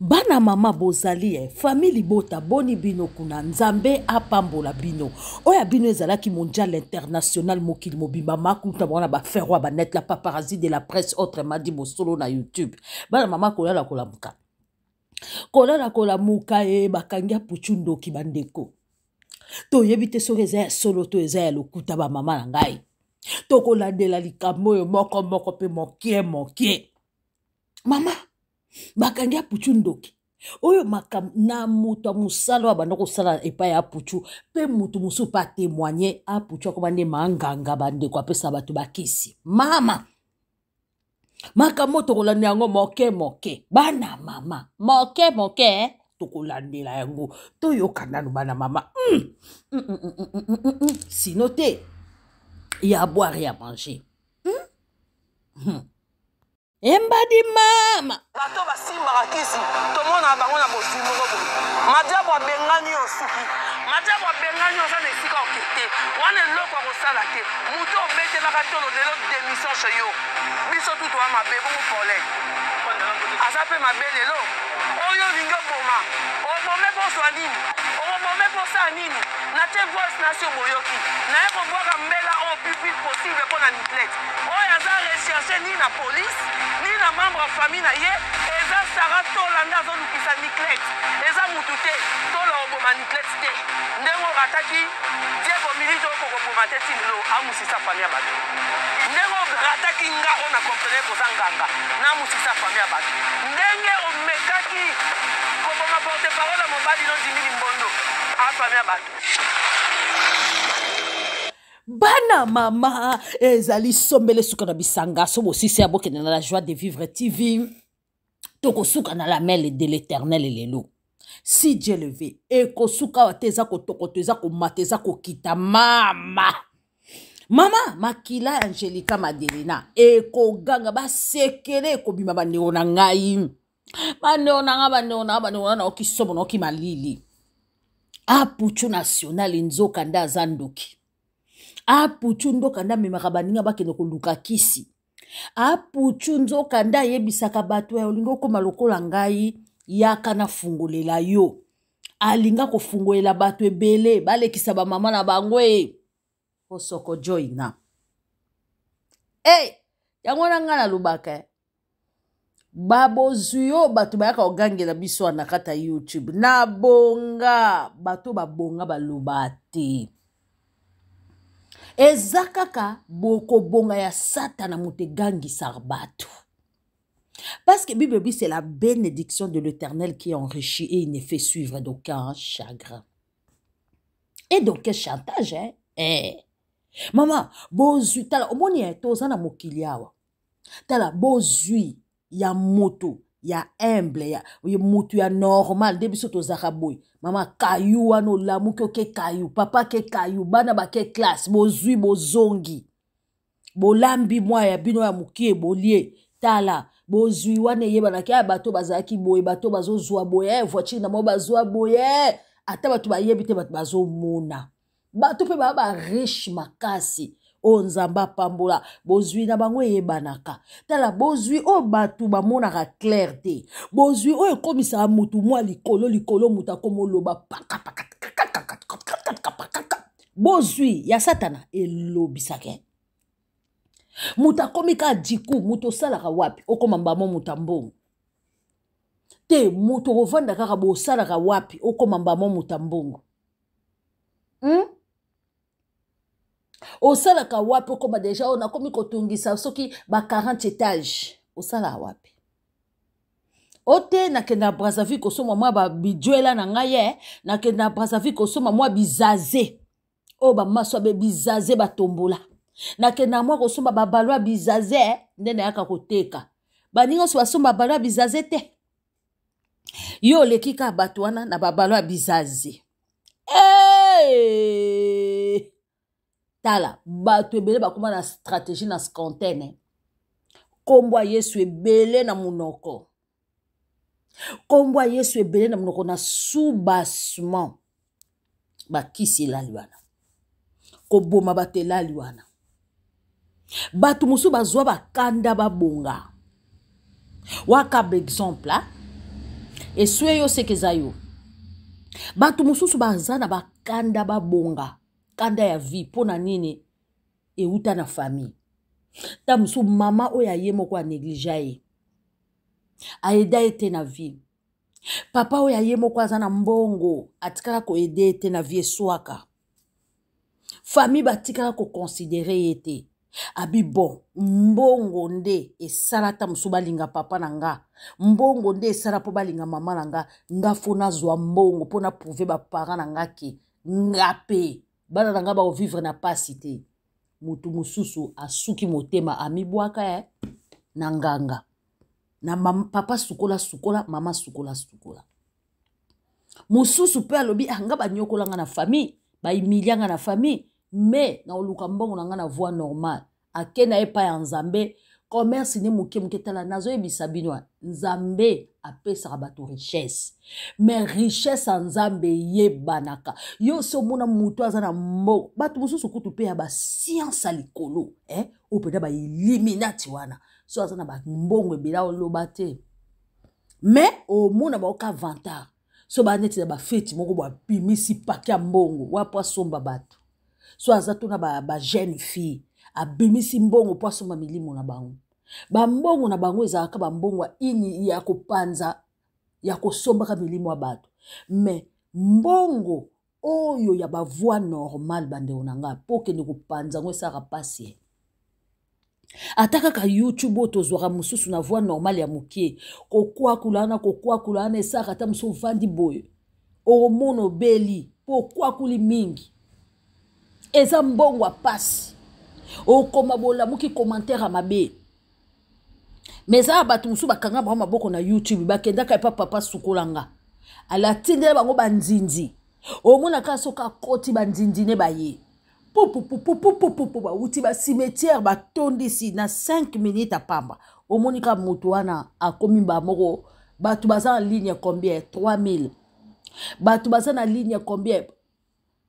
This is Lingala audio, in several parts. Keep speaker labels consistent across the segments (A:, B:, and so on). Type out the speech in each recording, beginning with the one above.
A: bana mama bozali ye eh, famili bota boni bino kuna nzambe apambola bino oyo bino ezalaki mondial international mokili mobimba makuta bango na baferwa banet la paparazzi de la presse autrement dit bosolo na youtube bana mama kolala kolamuka kolala kolamuka e bakangi apuchu ndoki bandeko toyebi te soki eza ya solo to eza ya lokuta bamama na ngai tokolandela likambo oyo moko moko mpe mokie
B: mokie
A: mama bakandi aputu ndoki oyo makambo na moto ya mosala oyo abanda kosala epai ya aputu mpe motu mosusu mpe atemoigne aputu ah, akoma nde manganga bandeko apesa bato bakisi mama makambo tokolanda yango moke moke bana mama moke moke eh? tokolandela yango toyoka nano bana mama mm. mm, mm, sino te ya boire ya manger
B: embadi mama bato basimbaka kisi tomona bango na bosimoko boye madiabo abengani yo suki madiabo abengani oza na esika oke te wana eloko akosala te moto obetelaka tolo lelo démission che yo biso tutu wa mabe bongo pole aza mpe mabe lelo oyo olingi oboma obome mposo ya nini obome mposo ya nini na te voice nation boyoki naye kobwaka mbela oyo public possible mpona niplet oyo aza recherche nini na polise nini na membre ya famille na ye eza sara tolanda azolukisa niklet eza mutu te tola oboma niklet te ndenge orataki diebo milite oyo kokoboma te tinilo amusisa fami ya bato ndenge orataki nga oyo na comprene koza nganga namusisa fami ya bato ndenge omekaki koboma porte parole ya mobali nondimi limbondo afami ya bato
A: bana mama ezali sombele suka na bisanga so bosisa ya bokende na la joie de vivre tv tokosuka na la mele de l'éternel lelo si dieu levé ekosuka awa te eza kotokoto eza komata eza kokita mama mama makila ya angelika madelina ekoganga basekele ekobima bandeko na ngai bandeko na ngai bandeko na ngai bandeko na naoki somo naoki malili aputu nationale nzokanda aza ndoki aputu ndokanda amemaka baninga bakende koluka kisi aputu nzokanda ayebisaka bato ya olingi okóma lokola ngai yaka nafungolela yo alinga kofungolela bato ebele balekisa bamama na bango e osoko joina eh, e hey, yango na ngai nalobaka babozwi oyo bato bayaka kogangela biso wana kati ya youtube na bonga bato babonga baloba te eza kaka bokobonga ya satana moto egangisaka bato Parce que Bible dit c'est la bénédiction de l'Éternel qui enrichit et il ne fait suivre d'aucun chagrin. Et d'aucun chantage, hein? Eh. Maman, bozui, tala, omoni ya eh, toza na mokili awa. Tala, bozui, ya moto ya humble ya motu ya normal nde biso tozalaka boye mama kayu wana olamuki oke kayu papa ke kayu bana bake classe bozwi bozongi bolambi mwa ya bino ya mokie bolie tala bozwi wana eyebanaki aya bato bazalaki boye bato bazozwa boye voiture na mo bazwa boye ata bato bayebi te bato bazomona bato mpe baa bariche makasi oyo nzambe apambola bozwi na bango eyebanaka tala bozwi oyo bato bamonaka clair te bozwi oyo ekomisaka motu mwa likolo likolo moto akomoloba pakapaka bozwi ya satana elobisaka moto akomi kaka diku moto osalaka wapi okoma mbamo moto ambongo te moto ovanda kaka bosalaka wapi okoma mbamo moto ambongo hmm? osalaka wapi okoma deja oyo nakomi kotungisa soki ba 40 étage osalaka wapi ote nakenda brazaville kosomba mwa babijuela na ngai ye eh, nakenda brazaville kosomba mwa bizaze oyo bamaso abe bizaze batombola nakenda mwa kosomba babalwa bizaze eh, nde nayaka koteka baningi nyonso basomba babalwa bizaze te yo oleki kaka bato wana na babalwa bizaze hey! tala bato ebele bakóma na stratégie na scontene nkombo ya yesu ebele na monoko nkombo ya yesu ebele na monoko na soubassement bakisi elali wana koboma bato elali wana bato mosusu bazwa bakanda babonga wakaba exemple a eswe yo seke eza yo bato mosusu baza na bakanda babonga kanda ya vie mpona nini euta na famille ta mosusu mama oyo aye moko anegligea ye aeda ye te na vie papa oyo aye moko aza na mbongo atikala koede ye te na vie swaka famille batikala koconsidere ye te abi bon mbongo nde esala ta mosu balinga papa na nga mbongo nde esala mpo balinga mama na nga nga fo nazwa mbongo mpo na prouve baparent na nga ke nga mpe bana na ngai bakovivre na pasi te motu mosusu asuki motema amibwaka eh? na nganga na mama, papa sukola sukola mama sukola sukola mosusu mpe alobi anga ah, banyokolanga na famille bahimilianga na famille me na oluka mbongo na ngai na voi normale akei na ye epai ya nzambe commerce ne moke moke tala nazoyebisa bino nzambe apesaka bato richesse me richesse ya nzambe eyebanaka yo so omona moto aza na mbo bato mosusu kutu mpe ya basianse ya likolo eh? oyo mpenza baeliminati wana so aza na bambongo ebela oloba te me omona baoka avantar so baneti na bafeti moko babimisi pake ya mbongo wapo asomba bato so aza to na bajeune ba, ba fille abimisi mbongo mpo asomba milimo na bango bambongo na bango ezalaka bambongo ya ini ya kopanza ya kosombaka milimo ya bato me mbongo oyo ya bavoi normal bandeko na ngai mpo kende kopanza yango esaka mpasi ata kaka youtube oyo tozwaka mosusu na voi normale ya moke kokwakula wana kokwakula wana esaka ata mosu ovandi boye omona obeli mpo okwakuli mingi eza mbongo ya mpasi okoma bolamuki commentaire ya mabe me eza bato mosusu bakanga bango maboko na youtube bakendaka epa papa sukolanga ala atindela bango banzinzi omonaka soki akoti banzinzi ne baye pupupupupupupupu bauti basimetiere batondisi na 5 minute apamba omonika motu wana akomi bamoko bato baza na ligne ya combien 3000 bato baza na ligne ya combien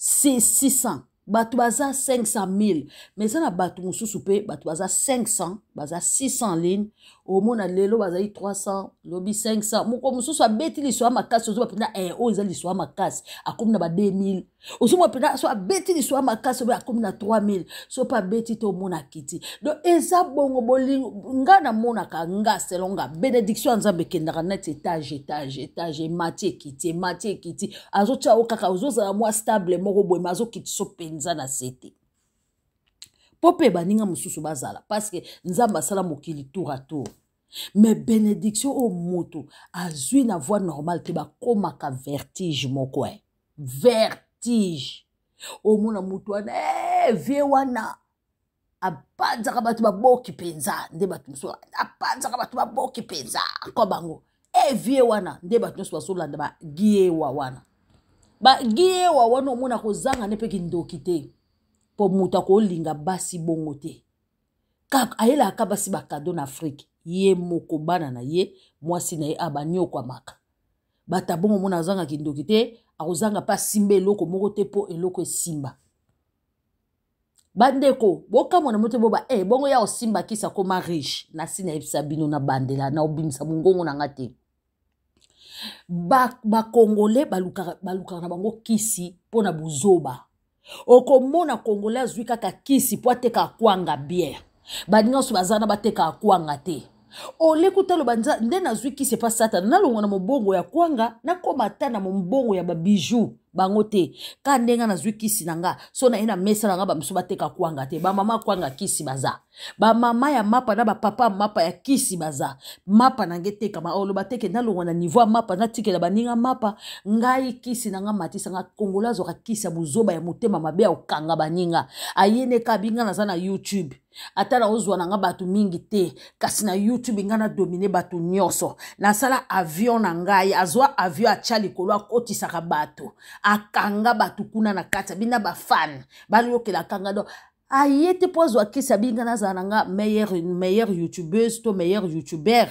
A: 600 bato baza 500 000 me eza na bato mosusu mpe bato baza 500 baza 600 ligne omona lelo bazali 300 lobi 500 moko mosusu abeti liso ya makasi ozomwa mpena eh, oyo eza liso ya makasi akomi na ba 2000 ozomwa mpena so abeti liso ya makasi obe akomi na 3000 so mpe abeti te omona kiti don eza bongo bolingo nga namonaka nga selonga bénédiction ya nzambe ekendaka neti étage étage étage emati ekiti emati ekiti azotia yo kaka ozozala mwa stable moko boye me azokiti so pene mpenza na se te mpo mpe baninga mosusu bazala parceke nzambe asala mokili tour a tour me benediction oyo oh moto azwi na voi normale te bakomaka vertige moko e vertige omona oh, motu wana e vie wana apanzaka bato baboki mpenza nde bato mosusu apanzaka bato baboki mpenza ko bango e vie wana nde bato nyonso bazolanda bagie wa wana gi ye wa wana omona kozanga ne mpe kindoki te mpo moto akolinga basi bongo te kaka ayelaka basi bakado na afrike ye moko bana na ye mwasi na ye abanyokwamaka bata bongo omona azanga kindoki te akozanga mpe asimba eloko moko te mpo eloko esimba bandeko bokamwana moto boba e eh, bongo ya osimba kisa koma riche nasi nayebisa bino na bandela na obimisa mongongo na nga te bakongole ba balukaka ba na bango kisi mpo na bozoba okomona kongole azwi kaka kisi mpo ateka akwanga biere banyonso baza na bateka akwanga te oleki utaloba nde nazwi kisi epa satana nalongwa na mobongo ya kwanga nakoma ata na mobongo ya babiju bango te ka ndenge nazwi kisi na nga so naye na mesa na nga bamosu bateka kwanga te bamama kwanga kisi baza bamama ya mapa na bapapa mapa ya kisi baza mapa nange tekama oloba teke nalongwa na niveau ya mapa natikela baninga mapa ngai kisi na nga matisa nga kongola azwaka kisi ya bozoba ya motema mabe ya kokanga baninga ayene ka binga naza na youtube ata naozwa na nga bato mingi te kasi na youtube ngai nadomine bato nyonso nasala avion na ngai azwa avion atya likolo akotisaka bato akanga bato kuna na kati abi na bafane balokelaka nga donc aye te mpo azwa kisi abi nga nazala na nga meilleure youtubeuse to meilleure youtuber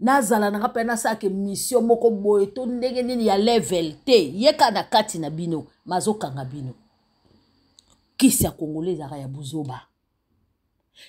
A: nazala na nga mpe nasalaka émission moko boye to ndenge nini ya level te yeka na kati na bino mazokanga bino kisi ya kongole ezalaka ya buzoba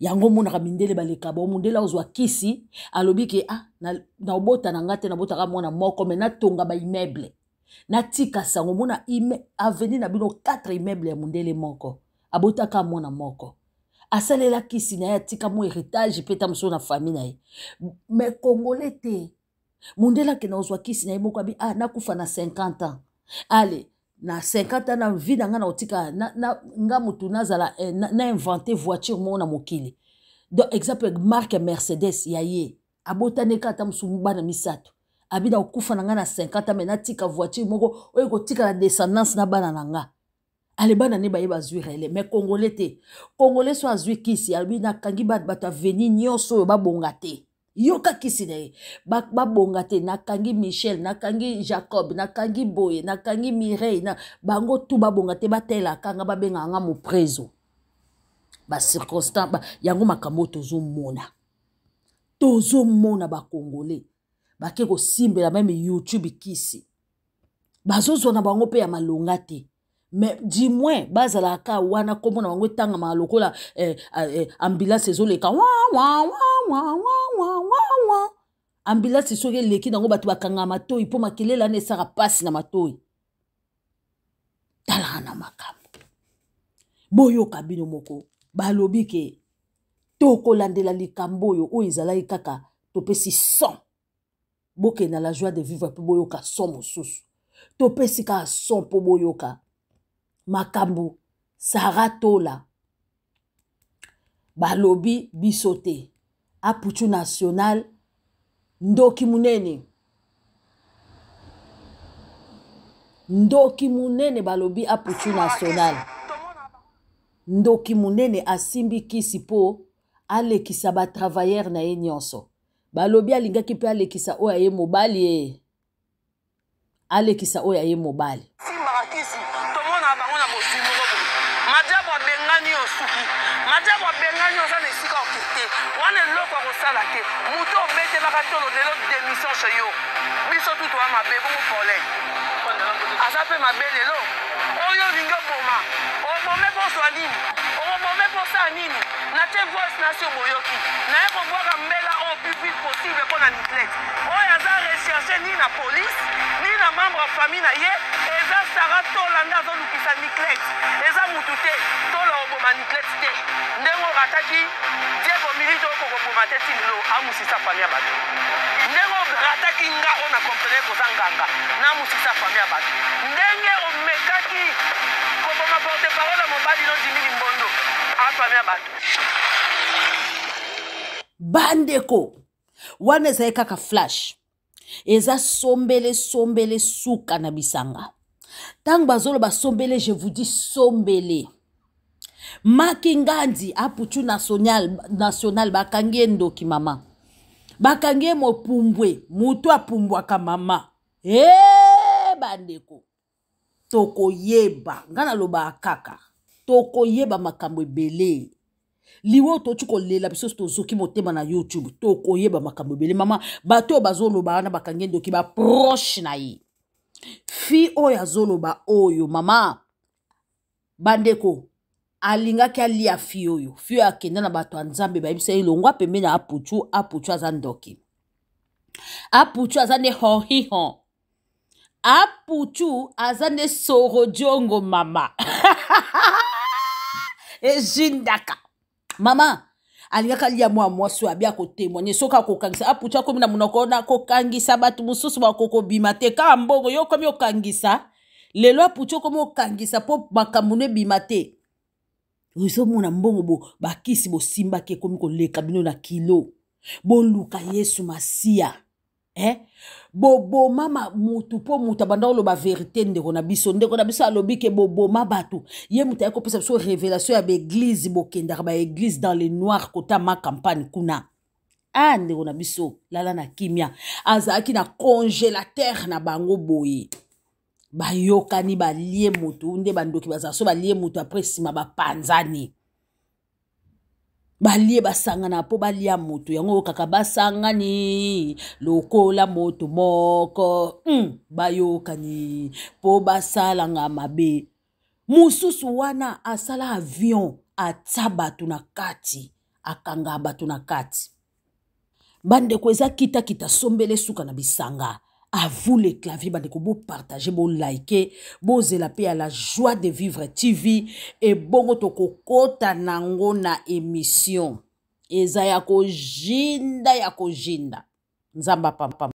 A: yango omonaka mindele baleka bao mondele ozwa kisi alobi ke ah nabota na, na nga te nabotaka mwana moko me natonga baimmeuble natika sango mona aveni na bino 4 immeuble ya mondele moko abotaka mwana moko asalelaki si na ye atika mo héritage mpe ta mosusu na famille na ye me kongole te mondele akende ozwa kisi na ye moko abi ah nakufa na 50 ans ale na 50 ans na vi na nga na otika nga motu nazala eh, na, na invente voiture moko na mokili donc exemple marke mercedes ya ye abotaneka ata mosusu bana misato abi na kokufa na ngai na 50 me natika voiture moko oyo kotikala descendance na bana na nga ale bana ne baye bazwi rele me congolais te congolais so azwi kisi alobi nakangi bato aveni nyonso oyo babonga te yoka kisi na ye babonga ba te nakangi michel nakangi jacob nakangi boye nakangi mirei na bango tu babonga te batelaka nga babengaka nga mopreso bacirconstan ba, yango makambo oyo tozomona tozomona bacongolais bake kosimbela meme youtube kisi bazozwa na bango mpe ya malonga te me du moins bazalaka wana nkombo na bango etangama lokola eh, eh, eh, ambulance ezoleka wawawawawawawawa ambulance soki eleki nango bato bakanga matoi mpo makelele wana esaka mpasi na matoi talaka na makambo boyoka bino moko balobi ke tokolandela likambo oyo oyo ezalaki kaka topesi 100 bokende na joie de vivre mpo boyoka so mosusu topesi kaka so mpo boyoka makambo sara tola balobi biso te aputu national ndoki munene ndoki munene balobi aputu national ndoki munene asimbi kisi mpo alekisa batravaillere na ye nyonso balobi alingaki mpe alekisa oyo aye mobali e alekisa oyo aye mobali
B: makisi tomonaka bango na bosumu lobo madiabo abengani yo suki madiabo abengani yo oza na esika oke te wana eloko akosala te moto obetebaka tolo lelo démission che yo biso tutu wa mabe bongo problème aza mpe mabe lelo oyo olingi oboma obome mposo ya nini obome mposa ya nini te voice na si omoyoki naye kobwaka mbela oyo plus vite possible mpona niglet oyo aza recherche ni na polise ni na membre ya famille na ye eza sara tolanda azolukisa niglet eza mutu te tola oboma niglet te ndenge orataki diebo milite oko koboma te tinilo amusisa fami ya bato ndenge orataki nga oyo na komprene koza nganga namusisa fami ya bato ndenge omekaki koboma porte parole ya mobali nodimi limbondo
A: bandeko wana ezali kaka flash eza sombele sombele suka na bisanga ntango bazoloba sombele je vous dis sombele maki ngandi aputu national, national bakangi ye ndoki mama bakangi ye mopumbwe motu apumbwaka mama e bandeko tokoyeba ngai nalobaka kaka tokoyeba makambo ebele liwa toki kolela biso tozoki motema na youtube tokoyeba makambo ebele mama bato oyo bazoloba wana bakangi ndoki baproche na ye fi oyo azoloba oyo mama bandeko alingaki alia fi oyo fi oyo akenda na bato ya nzambe bayebisa ye longwa pembeni ya aputu aputu aza ndoki aputu aza nde hohihon aputu aza nde sorojongo mama ezindaka mama alingaka lia mwa mwasi oyo abi akotémoigne soki akokangisa aputi akomi na monoko na kokangisa bato mosusu bakokobima te kaka mbongo yo okomi okangisa lelo aputi okomi okangisa mpo makambo no ebima te ozomona mbongo bo bakisi bosimbaki ekomi koleka bino na kilo boluka yesu masiya eh? boboma motu mpo moto abanda koloba verité ndeko na biso ndeko na biso alobi ke boboma bato ye moto ayaki kopesa biso révélation ya baeglize bokendaka baeglize dans le noir kota ma campagne kuna a ah, ndeko na biso lala na kimia azalaki na congélateur na bango boye bayokani balie motu nde bandoki bazala so balie motu apres nsima bapanzani balie basangana mpo balia moto yango kaka basangani lokola moto moko mm, bayokani mpo basalanga mabe mosusu wana asala avion ata bato na kati akanga bato na kati bandeko eza kitakita sombele suka na bisanga à vous les claviers bandeko bopartage bolike bozela mpe ya la joie de vivre tv ebongo tokokɔta nango na émission eza ya kojinda ya kojinda nzambe apapa